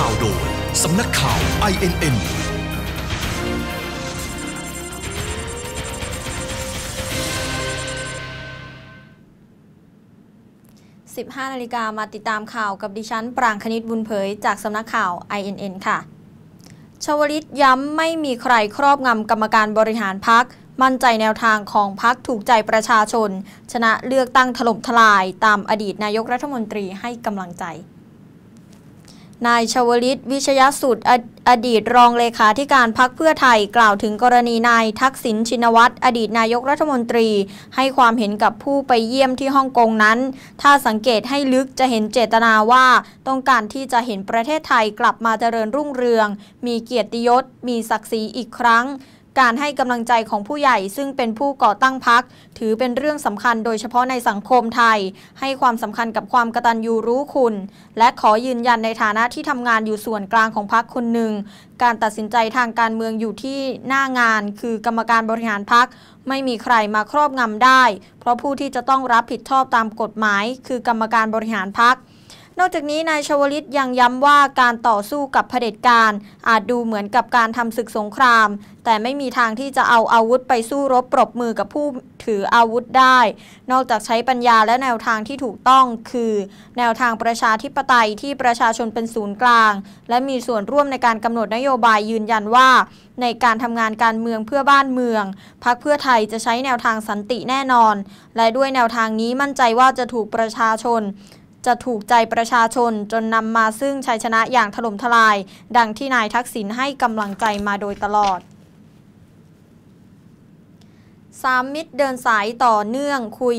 ข่าวโดย สำนักข่าว INN 15 นาฬิกามาติดตามข่าวกับดิฉันปรางคณิตบุญเผยจากสำนักข่าว INN ค่ะ ชวลิตย้ำไม่มีใครครอบงำกรรมการบริหารพัก มั่นใจแนวทางของพักถูกใจประชาชน ชนะเลือกตั้งถล่มทลายตามอดีตนายกรัฐมนตรีให้กำลังใจนายชวลิต วิชยสุดออดีตรองเลขาธิการพักเพื่อไทยกล่าวถึงกรณีนายทักษิณชินวัตร อดีตนายกรัฐมนตรีให้ความเห็นกับผู้ไปเยี่ยมที่ฮ่องกงนั้น ถ้าสังเกตให้ลึกจะเห็นเจตนาว่าต้องการที่จะเห็นประเทศไทยกลับมาเจริญรุ่งเรือง มีเกียรติยศ มีศักดิ์ศรีอีกครั้งการให้กำลังใจของผู้ใหญ่ซึ่งเป็นผู้ก่อตั้งพักถือเป็นเรื่องสำคัญ โดยเฉพาะในสังคมไทย ให้ความสำคัญกับความกตัญญูรู้คุณ และขอยืนยันในฐานะที่ทำงานอยู่ส่วนกลางของพักคนหนึ่ง การตัดสินใจทางการเมืองอยู่ที่หน้างาน คือกรรมการบริหารพักไม่มีใครมาครอบงำได้ เพราะผู้ที่จะต้องรับผิดชอบตามกฎหมาย คือกรรมการบริหารพักนอกจากนี้นายชวลิตยังย้ำว่าการต่อสู้กับเผด็จการ อาจดูเหมือนกับการทำศึกสงคราม แต่ไม่มีทางที่จะเอาอาวุธไปสู้รบปรบมือกับผู้ถืออาวุธได้ นอกจากใช้ปัญญาและแนวทางที่ถูกต้องคือ แนวทางประชาธิปไตยที่ประชาชนเป็นศูนย์กลาง และมีส่วนร่วมในการกำหนดนโยบายยืนยันว่าในการทำงานการเมืองเพื่อบ้านเมืองพักเพื่อไทยจะใช้แนวทางสันติแน่นอน และด้วยแนวทางนี้มั่นใจว่าจะถูกประชาชนจะถูกใจประชาชนจนนำมาซึ่งชัยชนะอย่างถล่มทลาย ดังที่นายทักษิณให้กำลังใจมาโดยตลอดสามมิตรเดินสายต่อเนื่องคุย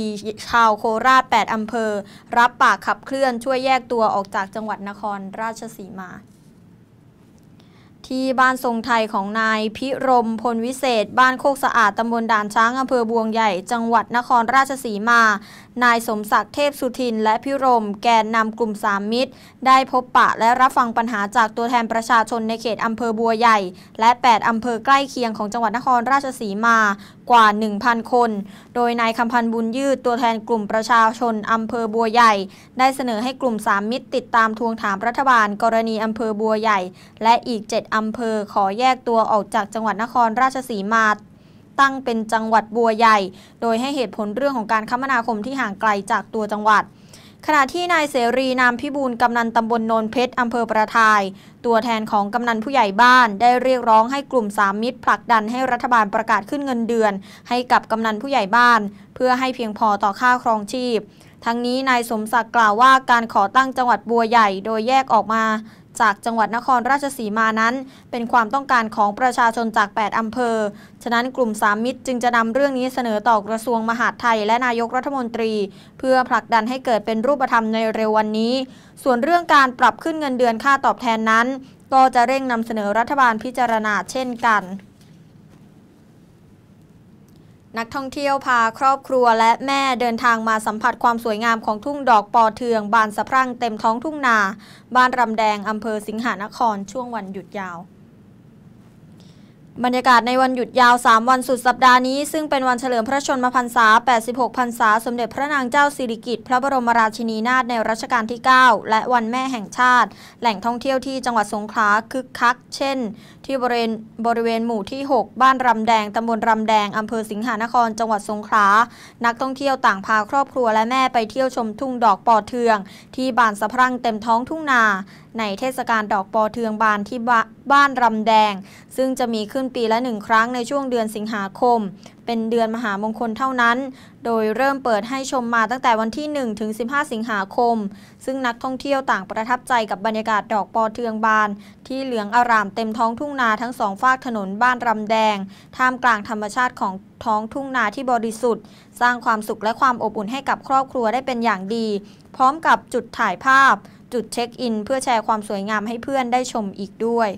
ชาวโคราช 8อำเภอ รับปากขับเคลื่อนช่วยแยกตัวออกจากจังหวัดนครราชสีมาที่บ้านทรงไทยของนายพิรมพลวิเศษ บ้านโคกสะอาดตำบลด่านช้างอำเภอบัวใหญ่ จังหวัดนครราชสีมา นายสมศักดิ์เทพสุทิน และพิรมแกนนำกลุ่มสามมิตรได้พบปะและรับฟังปัญหาจากตัวแทนประชาชนในเขตอำเภอบัวใหญ่ และ 8อำเภอใกล้เคียงของจังหวัดนครราชสีมากว่า 1,000 คน โดยนายคำพันธ์บุญยืดตัวแทนกลุ่มประชาชนอำเภอบัวใหญ่ ได้เสนอให้กลุ่มสามมิตร ติดตามทวงถามรัฐบาล กรณีอำเภอบัวใหญ่ และอีก 7อำเภอขอแยกตัวออกจากจังหวัดนครราชสีมาตั้งเป็นจังหวัดบัวใหญ่ โดยให้เหตุผลเรื่องของการคมนาคมที่ห่างไกลจากตัวจังหวัด ขณะที่นายเสรีนามพิบูลกำนันตำบลโนนเพชรอำเภอประทาย ตัวแทนของกำนันผู้ใหญ่บ้าน ได้เรียกร้องให้กลุ่มสามมิตรผลักดันให้รัฐบาลประกาศขึ้นเงินเดือน ให้กับกำนันผู้ใหญ่บ้าน เพื่อให้เพียงพอต่อค่าครองชีพ ทั้งนี้นายสมศักดิ์กล่าวว่าการขอตั้งจังหวัดบัวใหญ่ โดยแยกออกมาจากจังหวัดนครราชสีมานั้นเป็นความต้องการของประชาชนจาก 8 อำเภอ ฉะนั้นกลุ่มสามมิตรจึงจะนำเรื่องนี้เสนอต่อกระทรวงมหาดไทยและนายกรัฐมนตรี เพื่อผลักดันให้เกิดเป็นรูปธรรมในเร็ววันนี้ ส่วนเรื่องการปรับขึ้นเงินเดือนค่าตอบแทนนั้น ก็จะเร่งนำเสนอรัฐบาลพิจารณาเช่นกันนักท่องเที่ยวพาครอบครัวและแม่เดินทางมาสัมผัสความสวยงามของทุ่งดอกปอเทืองบานสะพรั่งเต็มท้องทุ่งนาบ้านรำแดงอำเภอสิงหานครช่วงวันหยุดยาวบรรยากาศในวันหยุดยาว 3 วันสุดสัปดาห์นี้ ซึ่งเป็นวันเฉลิมพระชนมพรรษา 86พรรษา สมเด็จพระนางเจ้าสิริกิติ์พระบรมราชินีนาถในรัชกาลที่ 9 และวันแม่แห่งชาติ แหล่งท่องเที่ยวที่จังหวัดสงขลาคึกคัก เช่น ที่บริเวณบริเวณหมู่ที่ 6 บ้านรำแดง ตำบลรำแดง อำเภอสิงหานคร จังหวัดสงขลานักท่องเที่ยวต่างพาครอบครัวและแม่ไปเที่ยวชมทุ่งดอกปอเทืองที่บานสะพรั่งเต็มท้องทุ่งนาในเทศกาลดอกปอเทืองบานที่บ้านรำแดง ซึ่งจะมีขึ้นปีละหนึ่งครั้งในช่วงเดือนสิงหาคม เป็นเดือนมหามงคลเท่านั้น โดยเริ่มเปิดให้ชมมาตั้งแต่วันที่1ถึง15 สิงหาคม ซึ่งนักท่องเที่ยวต่างประทับใจกับบรรยากาศดอกปอเทืองบาน ที่เหลืองอร่ามเต็มท้องทุ่งนาทั้งสองฝากถนนบ้านรำแดงท่ามกลางธรรมชาติของท้องทุ่งนาที่บริสุทธิ์ สร้างความสุขและความอบอุ่นให้กับครอบครัวได้เป็นอย่างดีพร้อมกับจุดถ่ายภาพจุดเช็คอินเพื่อแชร์ความสวยงามให้เพื่อนได้ชมอีกด้วย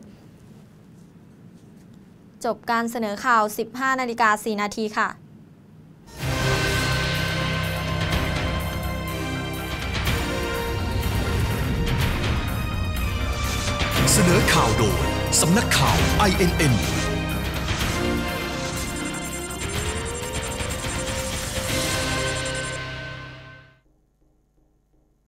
จบการเสนอข่าว 15 นาฬิกา4นาทีค่ะ เสนอข่าวโดย สำนักข่าว INN